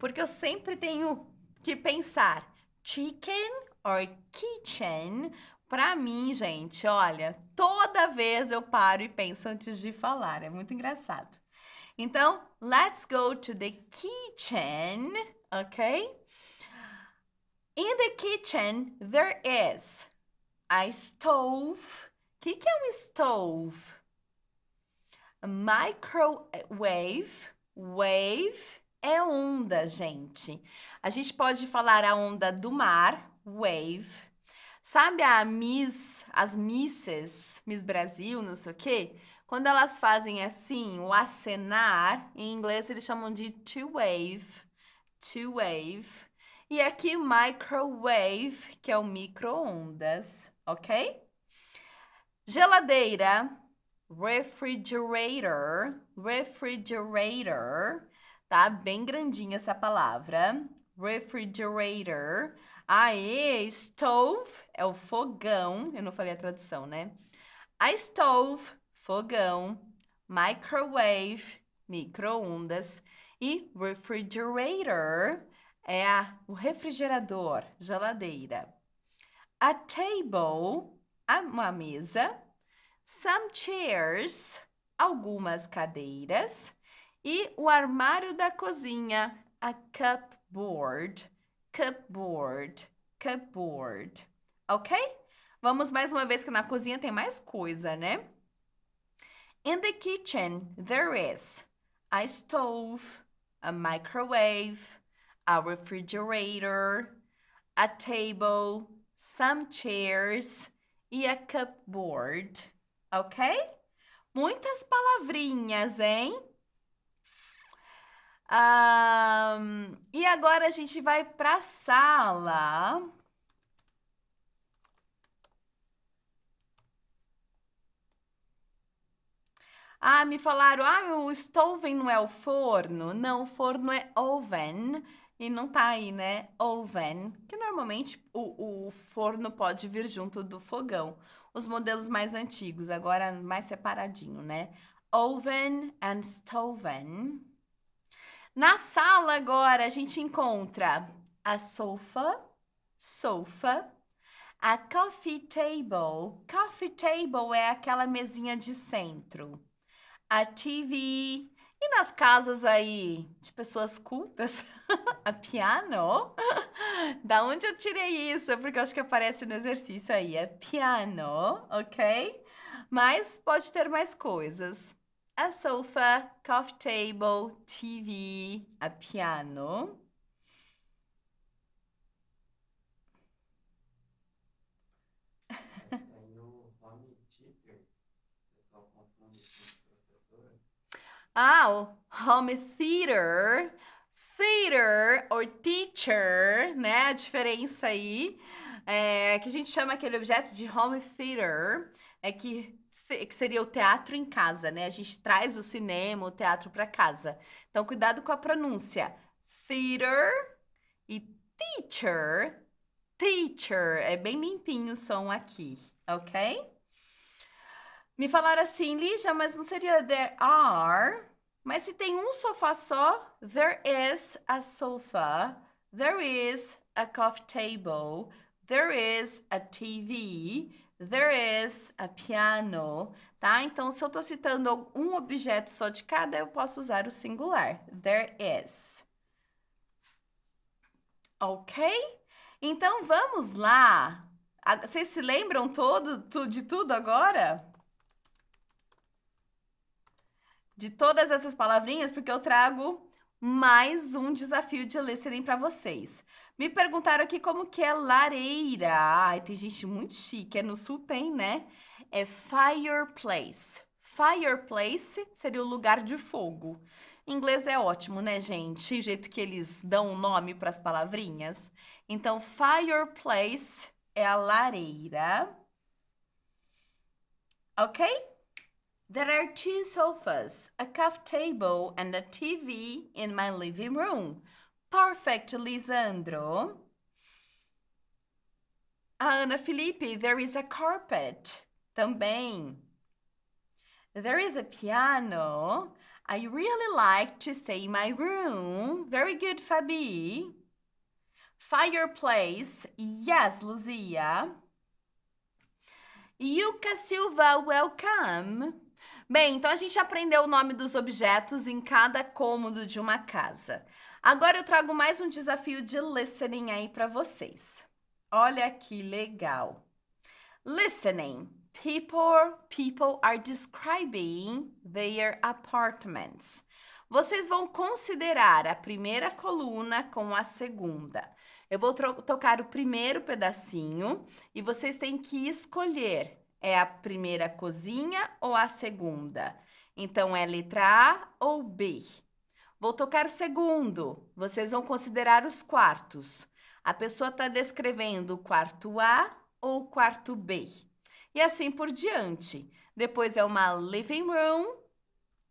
S1: Porque eu sempre tenho que pensar chicken or kitchen. Para mim, gente, olha, toda vez eu paro e penso antes de falar. É muito engraçado. Então, let's go to the kitchen, ok? In the kitchen, there is a stove. O que, que é um stove? A microwave, wave é onda, gente. A gente pode falar a onda do mar, wave. Sabe a Miss, as Misses, Miss Brasil, não sei o quê? Quando elas fazem assim, o acenar, em inglês eles chamam de two wave, to wave. E aqui microwave, que é o micro-ondas, ok? Geladeira, refrigerator, refrigerator, tá? Bem grandinha essa palavra. Refrigerator. Aí, stove é o fogão. Eu não falei a tradução, né? A stove, fogão. Microwave, microondas. E refrigerator é a, o refrigerador, geladeira. A table uma mesa, some chairs, algumas cadeiras e o armário da cozinha, a cupboard, cupboard, cupboard. OK? Vamos mais uma vez que na cozinha tem mais coisa, né? In the kitchen there is a stove, a microwave, a refrigerator, a table, some chairs, e a cupboard, ok? Muitas palavrinhas, hein? Um, e agora a gente vai para a sala. Ah, me falaram, ah, o Stoven não é o forno. Não, o forno é oven e não tá aí, né? Oven, que normalmente o, o forno pode vir junto do fogão. Os modelos mais antigos, agora mais separadinho, né? Oven and Stoven. Na sala agora a gente encontra a sofa, sofa, a coffee table. Coffee table é aquela mesinha de centro. A TV. E nas casas aí de pessoas cultas, (laughs) (laughs) a piano? da onde eu tirei isso? Porque eu acho que aparece no exercício aí. É piano, ok? Mas pode ter mais coisas. A sofa, coffee table, TV, a piano. (laughs) Ah, o home theater theater or teacher, né? A diferença aí. É, que a gente chama aquele objeto de home theater, é que que seria o teatro em casa, né? A gente traz o cinema, o teatro para casa. Então, cuidado com a pronúncia. Theater e teacher. Teacher. É bem limpinho o som aqui, ok? Me falaram assim, Lígia, mas não seria there are? Mas se tem um sofá só, There is a sofa. There is a coffee table. There is a TV. There is a piano, tá? Então, se eu estou citando um objeto só de cada, eu posso usar o singular. There is. Ok? Então, vamos lá. Vocês se lembram todo, de tudo agora? De todas essas palavrinhas, porque eu trago mais um desafio de listening para vocês. Me perguntaram aqui como que é lareira. Ai, tem gente muito chique. É no sul tem, né? É fireplace. Fireplace seria o lugar de fogo. Em inglês é ótimo, né, gente? O jeito que eles dão o nome para as palavrinhas. Então, fireplace é a lareira. Ok? There are two sofas, a coffee table, and a TV in my living room. Perfect, Lisandro. Ah, Ana Felipe, there is a carpet. Também. There is a piano. I really like to stay in my room. Very good, Fabi. Fireplace. Yes, Luzia. Yuka Silva, welcome. Bem, então a gente aprendeu o nome dos objetos em cada cômodo de uma casa. Agora eu trago mais um desafio de listening aí para vocês. Olha que legal. Listening. People, people are describing their apartments. Vocês vão considerar a primeira coluna com a segunda. Eu vou tocar o primeiro pedacinho e vocês têm que escolher é a primeira cozinha ou a segunda? Então é letra A ou B? Vou tocar segundo. Vocês vão considerar os quartos. A pessoa está descrevendo o quarto A ou o quarto B. E assim por diante. Depois é uma living room,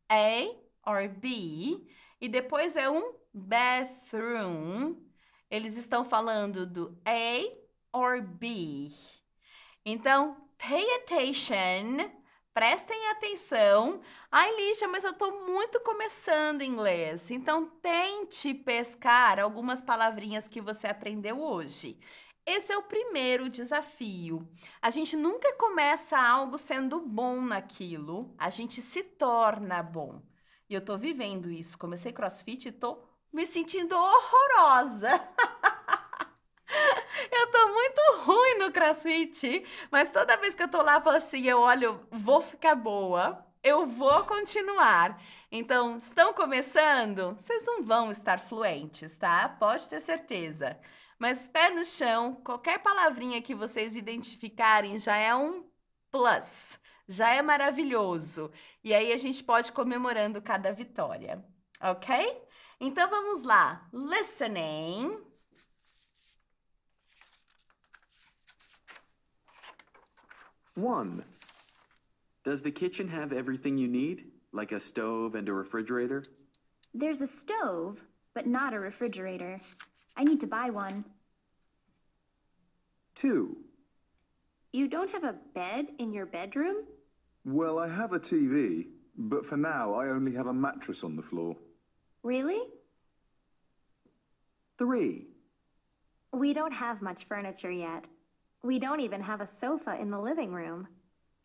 S1: A or B. E depois é um bathroom. Eles estão falando do A or B. Então, pay attention. Prestem atenção. Ai, Lígia, mas eu estou muito começando inglês. Então, tente pescar algumas palavrinhas que você aprendeu hoje. Esse é o primeiro desafio. A gente nunca começa algo sendo bom naquilo, a gente se torna bom. E eu estou vivendo isso. Comecei crossfit e estou me sentindo horrorosa. (laughs) Eu tô muito ruim no crossfit, mas toda vez que eu tô lá, eu falo assim, eu olho, vou ficar boa, eu vou continuar. Então, estão começando? Vocês não vão estar fluentes, tá? Pode ter certeza. Mas pé no chão, qualquer palavrinha que vocês identificarem já é um plus, já é maravilhoso. E aí a gente pode comemorando cada vitória, ok? Então vamos lá. Listening.
S2: One, does the kitchen have everything you need? Like a stove and a refrigerator?
S3: There's a stove, but not a refrigerator. I need to buy one. Two. You don't have a bed in your bedroom?
S2: Well, I have a TV, but for now I only have a mattress on the floor. Really? Three. We don't have much furniture yet. We don't even have a sofa in the living room.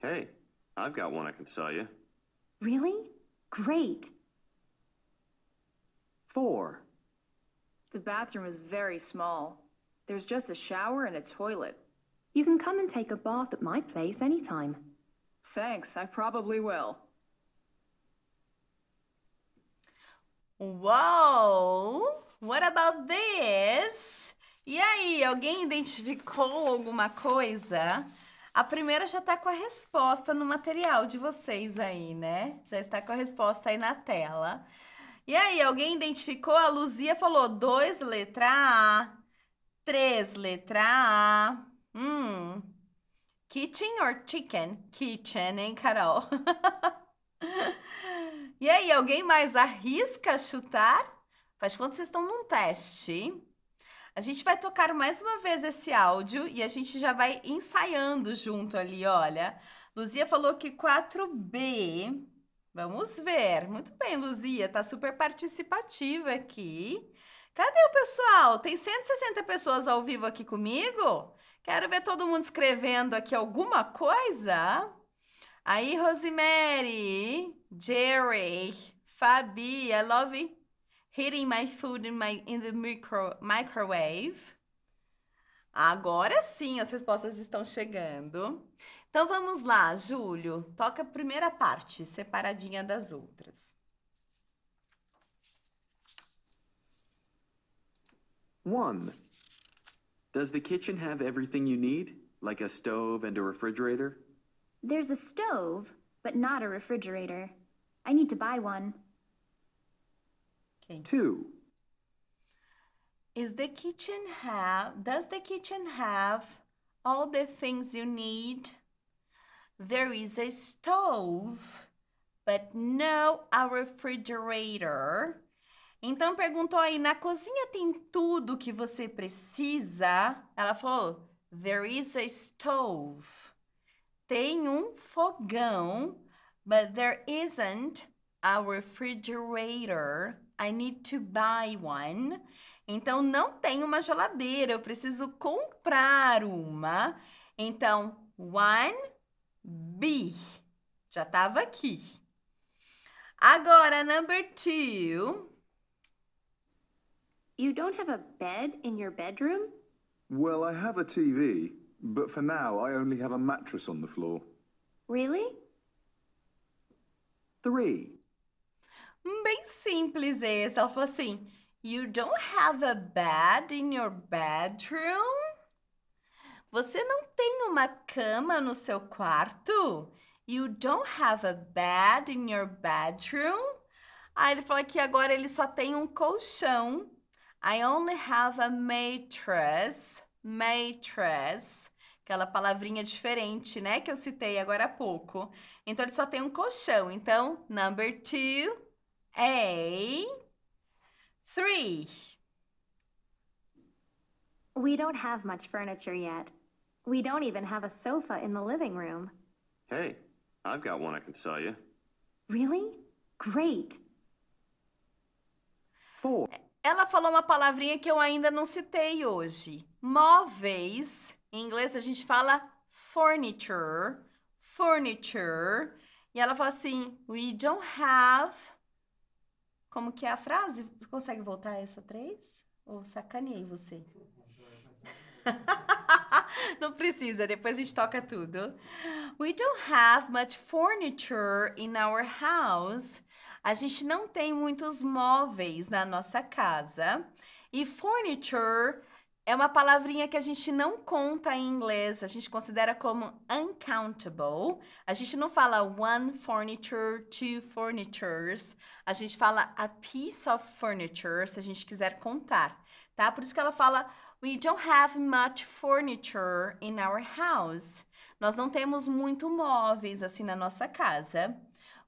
S2: Hey, I've got one I can sell you. Really? Great. Four. The bathroom is very small. There's just a shower and a toilet.
S3: You can come and take a bath at my place anytime. Thanks, I probably will.
S1: Whoa! What about this? E aí, alguém identificou alguma coisa? A primeira já está com a resposta no material de vocês aí, né? Já está com a resposta aí na tela. E aí, alguém identificou? A Luzia falou dois letra A, três letra A. Hum. Kitchen or chicken? Kitchen, hein, Carol? (laughs) e aí, alguém mais arrisca chutar? Faz quanto vocês estão num teste? A gente vai tocar mais uma vez esse áudio e a gente já vai ensaiando junto ali, olha. Luzia falou que 4B. Vamos ver. Muito bem, Luzia, tá super participativa aqui. Cadê o pessoal? Tem 160 pessoas ao vivo aqui comigo? Quero ver todo mundo escrevendo aqui alguma coisa. Aí, Rosemary, Jerry, Fabi, I love Hitting my food in, my, in the micro, microwave. Agora sim as respostas estão chegando. Então vamos lá, Júlio. Toca a primeira parte, separadinha das outras.
S2: One. Does the kitchen have everything you need, like a stove and a refrigerator?
S3: There's a stove, but not a refrigerator.
S1: I need to buy one. Okay. Two. Is the kitchen have does the kitchen have all the things you need? There is a stove, but no a refrigerator. Então perguntou aí, na cozinha tem tudo que você precisa? Ela falou, there is a stove. Tem um fogão, but there isn't a refrigerator. I need to buy one. Então, não tem uma geladeira, eu preciso comprar uma. Então, one B. Já estava aqui. Agora, number two. You don't have a bed in your bedroom?
S2: Well, I have a TV, but for now I only have a mattress on the floor.
S1: Really? Three bem simples esse. Ela falou assim: You don't have a bed in your bedroom? Você não tem uma cama no seu quarto? You don't have a bed in your bedroom? Aí ele falou que agora ele só tem um colchão. I only have a mattress. Mattress. Aquela palavrinha diferente, né? Que eu citei agora há pouco. Então ele só tem um colchão. Então, number two, a three. We don't have much furniture yet. We don't
S2: even have a sofa in the living room. Hey, I've got one I can sell you.
S1: Really? Great. Four. Ela falou uma palavrinha que eu ainda não citei hoje. Móveis. Em inglês a gente fala furniture. Furniture. E ela fala assim: We don't have como que é a frase? Você consegue voltar a essa três? Ou sacaneei você? (laughs) Não precisa, depois a gente toca tudo. We don't have much furniture in our house. A gente não tem muitos móveis na nossa casa. E furniture é uma palavrinha que a gente não conta em inglês, a gente considera como uncountable. A gente não fala one furniture, two furnitures. A gente fala a piece of furniture, se a gente quiser contar, tá? Por isso que ela fala we don't have much furniture in our house. Nós não temos muito móveis assim na nossa casa.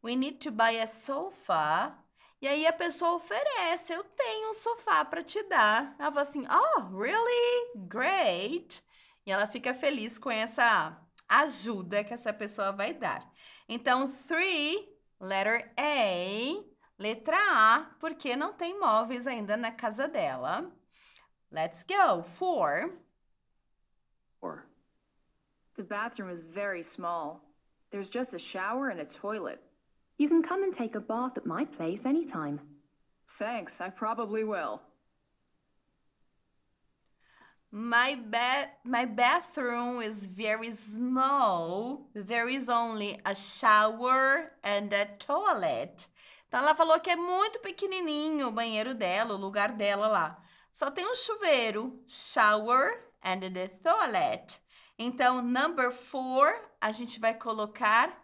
S1: We need to buy a sofa e aí a pessoa oferece, eu tenho um sofá para te dar. Ela fala assim, oh, really? Great. E ela fica feliz com essa ajuda que essa pessoa vai dar. Então, three, letter A, letra A, porque não tem móveis ainda na casa dela. Let's go. Four. Four. The bathroom is very small. There's just a shower and a toilet. You can
S3: come and take a bath at my place anytime.
S1: Thanks, I probably will. My, ba my bathroom is very small. There is only a shower and a toilet. Então ela falou que é muito pequenininho o banheiro dela, o lugar dela lá. Só tem um chuveiro, shower and the toilet. Então, number four, a gente vai colocar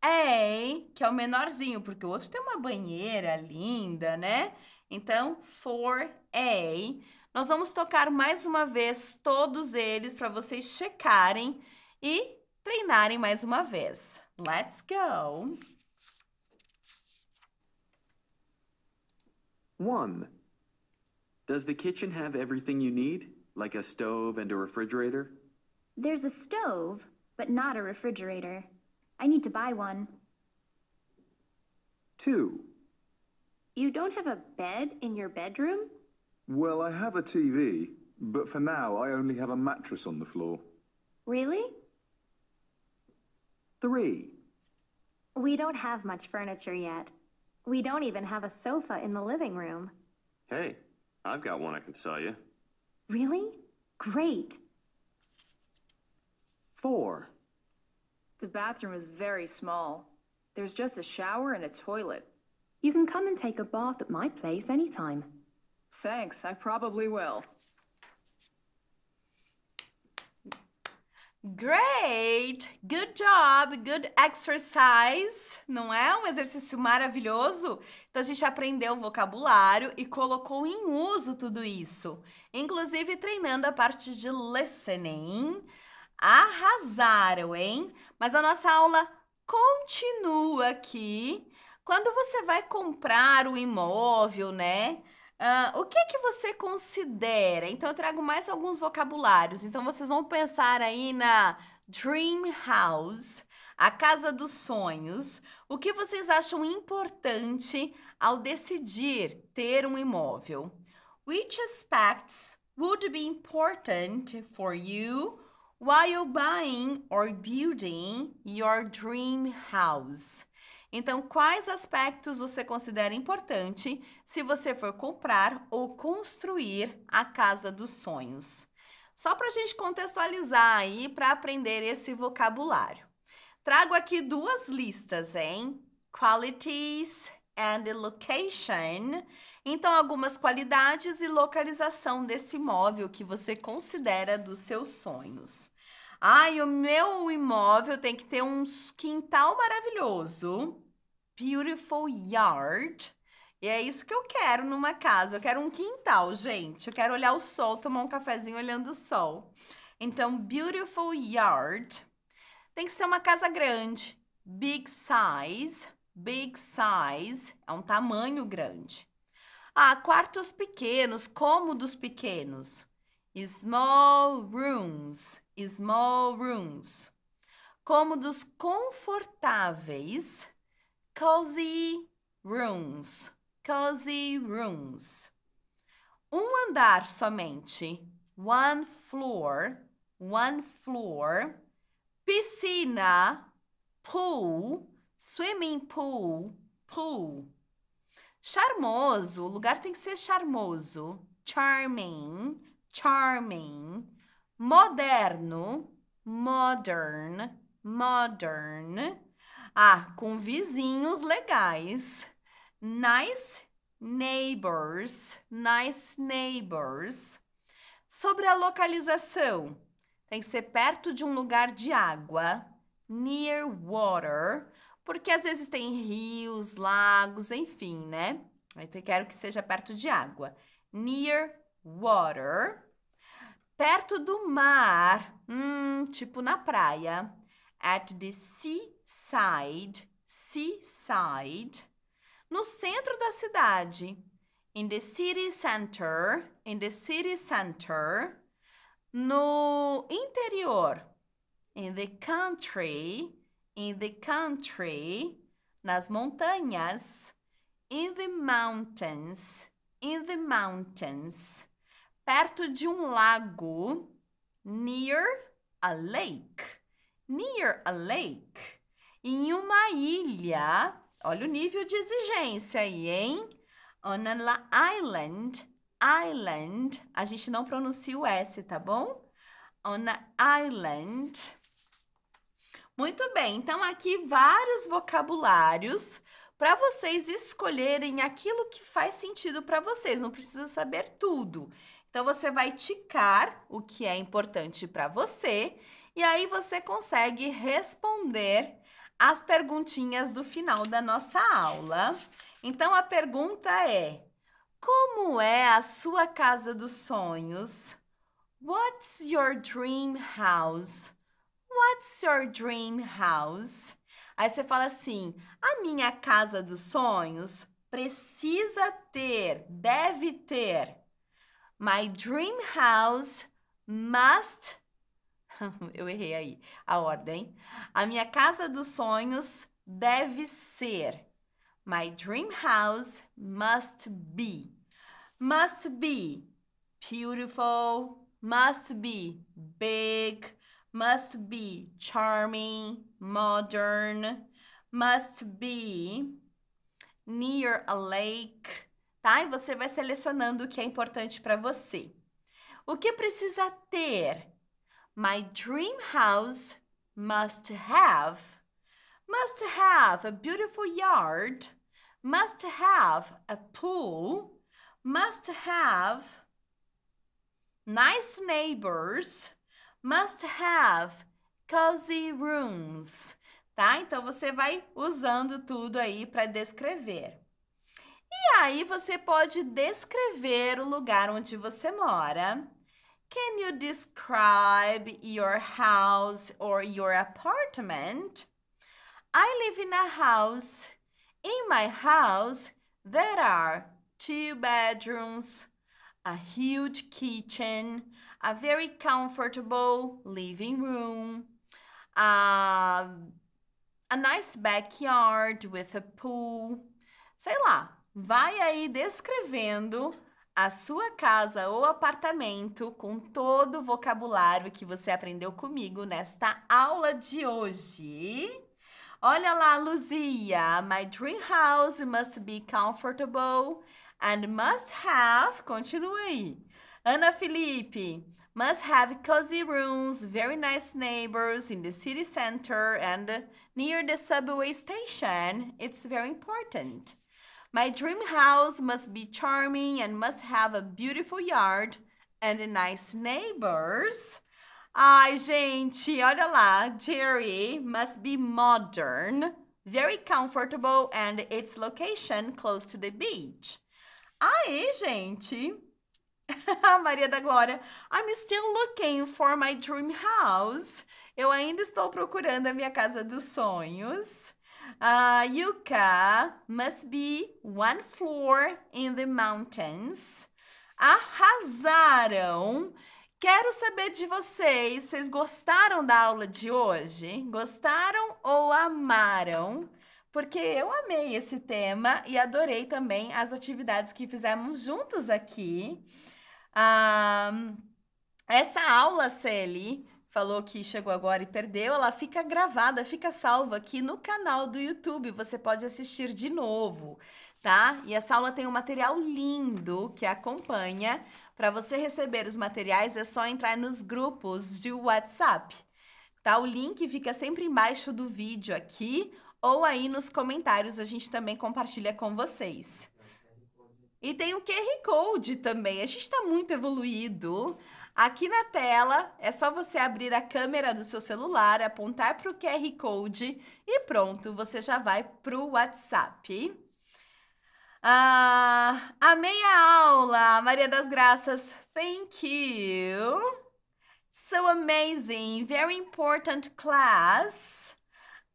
S1: é, que é o menorzinho, porque o outro tem uma banheira linda, né? Então, for A. É, Nós vamos tocar mais uma vez todos eles para vocês checarem e treinarem mais uma vez. Let's go!
S2: One. Does the kitchen have everything you need, like a stove and a refrigerator?
S3: There's a stove, but not a refrigerator. I need to buy one. Two. You don't have a bed in your bedroom?
S2: Well, I have a TV, but for now I only have a mattress on the floor. Really? Three. We don't have much furniture yet. We don't even have a sofa in the living room. Hey, I've got one I can sell you. Really? Great. Four. The bathroom is very small. There's just a shower and a toilet.
S3: You can come and take a bath at my place anytime.
S2: Thanks, I
S1: probably will. Great! Good job! Good exercise! Não é um exercício maravilhoso? Então a gente aprendeu o vocabulário e colocou em uso tudo isso, inclusive treinando a parte de listening, arrasaram, hein? Mas a nossa aula continua aqui. Quando você vai comprar o imóvel, né? Uh, o que que você considera? Então, eu trago mais alguns vocabulários. Então, vocês vão pensar aí na dream house, a casa dos sonhos. O que vocês acham importante ao decidir ter um imóvel? Which aspects would be important for you While buying or building your dream house. Então, quais aspectos você considera importante se você for comprar ou construir a casa dos sonhos? Só para a gente contextualizar aí para aprender esse vocabulário. Trago aqui duas listas, hein? Qualities and location então, algumas qualidades e localização desse imóvel que você considera dos seus sonhos. Ai, o meu imóvel tem que ter um quintal maravilhoso, beautiful yard. E é isso que eu quero numa casa. Eu quero um quintal, gente. Eu quero olhar o sol, tomar um cafezinho olhando o sol. Então, beautiful yard tem que ser uma casa grande, big size. Big size é um tamanho grande. Ah, quartos pequenos, cômodos pequenos. Small rooms, small rooms. Cômodos confortáveis, cozy rooms, cozy rooms. Um andar somente, one floor, one floor. Piscina, pool, swimming pool, pool Charmoso, o lugar tem que ser charmoso. Charming, charming. Moderno, modern, modern. Ah, com vizinhos legais. Nice neighbors, nice neighbors. Sobre a localização, tem que ser perto de um lugar de água, near water porque às vezes tem rios, lagos, enfim, né? Então, quero que seja perto de água. Near water. Perto do mar, hum, tipo na praia. At the seaside, seaside. No centro da cidade. In the city center, in the city center. No interior. In the country, in the country, nas montanhas, in the mountains, in the mountains, perto de um lago, near a lake, near a lake, em uma ilha, olha o nível de exigência aí, hein? On an island, island, a gente não pronuncia o S, tá bom? On an island, muito bem, então aqui vários vocabulários para vocês escolherem aquilo que faz sentido para vocês, não precisa saber tudo. Então você vai ticar o que é importante para você e aí você consegue responder as perguntinhas do final da nossa aula. Então a pergunta é: Como é a sua casa dos sonhos? What's your dream house? What's your dream house? Aí você fala assim: a minha casa dos sonhos precisa ter, deve ter. My dream house must. (laughs) Eu errei aí a ordem. A minha casa dos sonhos deve ser. My dream house must be. Must be beautiful. Must be big must be charming, modern, must be near a lake, tá? E você vai selecionando o que é importante para você. O que precisa ter? My dream house must have must have a beautiful yard, must have a pool, must have nice neighbors. Must have cozy rooms, tá? Então você vai usando tudo aí para descrever. E aí você pode descrever o lugar onde você mora. Can you describe your house or your apartment? I live in a house. In my house, there are two bedrooms, a huge kitchen, a very comfortable living room, a, a nice backyard with a pool. Sei lá, vai aí descrevendo a sua casa ou apartamento com todo o vocabulário que você aprendeu comigo nesta aula de hoje. Olha lá, Luzia. My dream house must be comfortable and must have. Continua aí. Ana Felipe must have cozy rooms, very nice neighbors in the city center and near the subway station. It's very important. My dream house must be charming and must have a beautiful yard and nice neighbors. Ai, gente, olha lá. Jerry must be modern, very comfortable, and its location close to the beach. Aí, gente, (laughs) Maria da Glória, I'm still looking for my dream house. Eu ainda estou procurando a minha casa dos sonhos. Uh, ah, Yuka must be one floor in the mountains. Arrasaram! Quero saber de vocês. Vocês gostaram da aula de hoje? Gostaram ou amaram? Porque eu amei esse tema e adorei também as atividades que fizemos juntos aqui. Ah, essa aula, Celi, falou que chegou agora e perdeu, ela fica gravada, fica salva aqui no canal do YouTube. Você pode assistir de novo, tá? E essa aula tem um material lindo que acompanha. Para você receber os materiais é só entrar nos grupos de WhatsApp. Tá? O link fica sempre embaixo do vídeo aqui ou aí nos comentários a gente também compartilha com vocês. E tem o QR Code também. A gente está muito evoluído. Aqui na tela é só você abrir a câmera do seu celular, apontar para o QR Code e pronto, você já vai para o WhatsApp. Ah, amei a aula, Maria das Graças. Thank you. So amazing, very important class.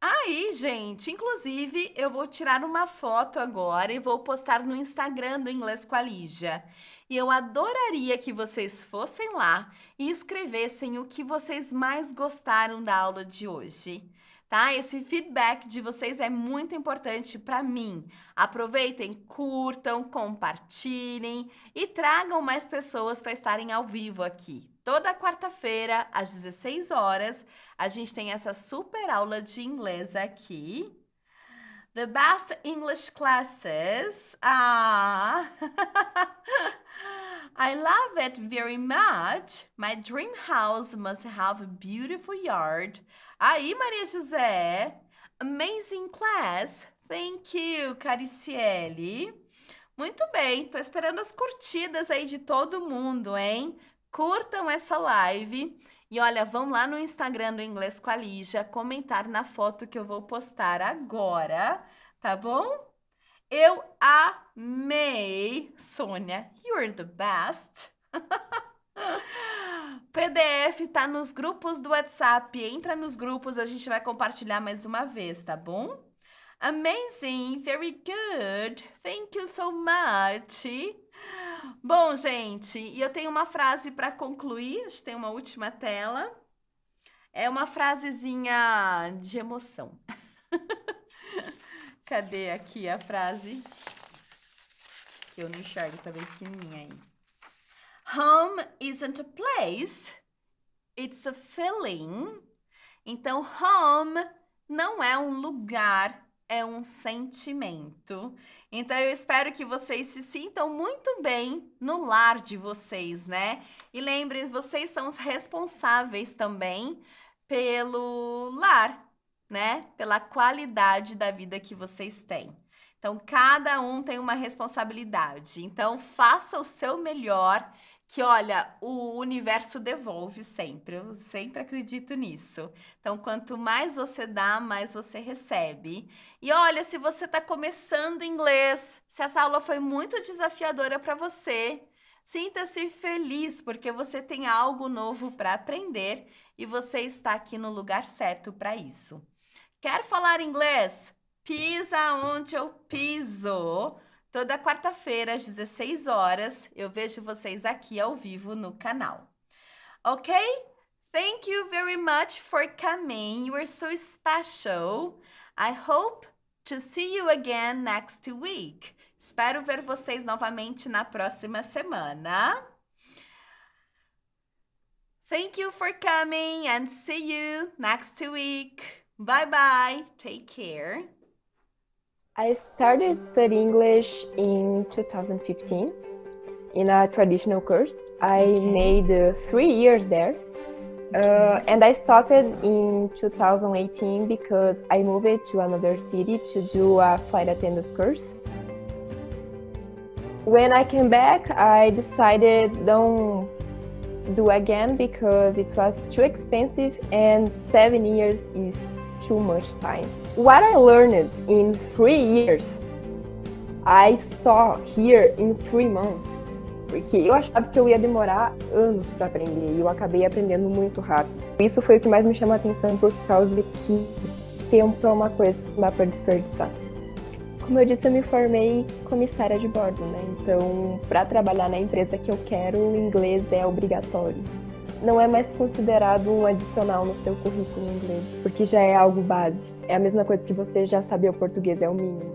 S1: Aí, gente, inclusive, eu vou tirar uma foto agora e vou postar no Instagram do Inglês com a Lígia. E eu adoraria que vocês fossem lá e escrevessem o que vocês mais gostaram da aula de hoje. Tá? Esse feedback de vocês é muito importante para mim. Aproveitem, curtam, compartilhem e tragam mais pessoas para estarem ao vivo aqui, Toda quarta-feira, às 16 horas, a gente tem essa super aula de inglês aqui. The best English classes. Ah! (laughs) I love it very much. My dream house must have a beautiful yard. Aí, Maria José! Amazing class. Thank you, Cariciele. Muito bem, tô esperando as curtidas aí de todo mundo, hein? curtam essa live. E olha, vão lá no Instagram do Inglês com a Lígia comentar na foto que eu vou postar agora, tá bom? Eu amei, Sônia. You're the best. (laughs) PDF tá nos grupos do WhatsApp. Entra nos grupos, a gente vai compartilhar mais uma vez, tá bom? Amazing, very good. Thank you so much. Bom, gente, e eu tenho uma frase para concluir, acho que tem uma última tela. É uma frasezinha de emoção. (laughs) Cadê aqui a frase? Que eu não enxergo, tá bem pequenininha aí. Home isn't a place, it's a feeling. Então, home não é um lugar, é um sentimento. Então eu espero que vocês se sintam muito bem no lar de vocês, né? E lembrem, vocês são os responsáveis também pelo lar, né? Pela qualidade da vida que vocês têm. Então cada um tem uma responsabilidade. Então faça o seu melhor que olha, o universo devolve sempre. Eu sempre acredito nisso. Então, quanto mais você dá, mais você recebe. E olha, se você está começando inglês, se essa aula foi muito desafiadora para você, sinta-se feliz porque você tem algo novo para aprender e você está aqui no lugar certo para isso. Quer falar inglês? Pisa onde eu piso. Toda quarta-feira, às 16 horas, eu vejo vocês aqui ao vivo no canal. Ok? Thank you very much for coming. You are so special. I hope to see you again next week. Espero ver vocês novamente na próxima semana. Thank you for coming and see you next week. Bye bye. Take care. I started
S3: studying English in 2015 in a traditional course. I made uh, three years there. Uh, and I stopped in 2018 because I moved to another city to do a flight attendants course. When I came back, I decided don't do again because it was too expensive and seven years is too much time. What I learned in three years, I saw here in three months. Porque eu achava que eu ia demorar anos para aprender e eu acabei aprendendo muito rápido. Isso foi o que mais me chamou a atenção por causa de que tempo é uma coisa que não dá para desperdiçar. Como eu disse, eu me formei comissária de bordo, né? Então, para trabalhar na empresa que eu quero, o inglês é obrigatório não é mais considerado um adicional no seu currículo inglês, porque já é algo base. É a mesma coisa que você já saber o português, é o mínimo.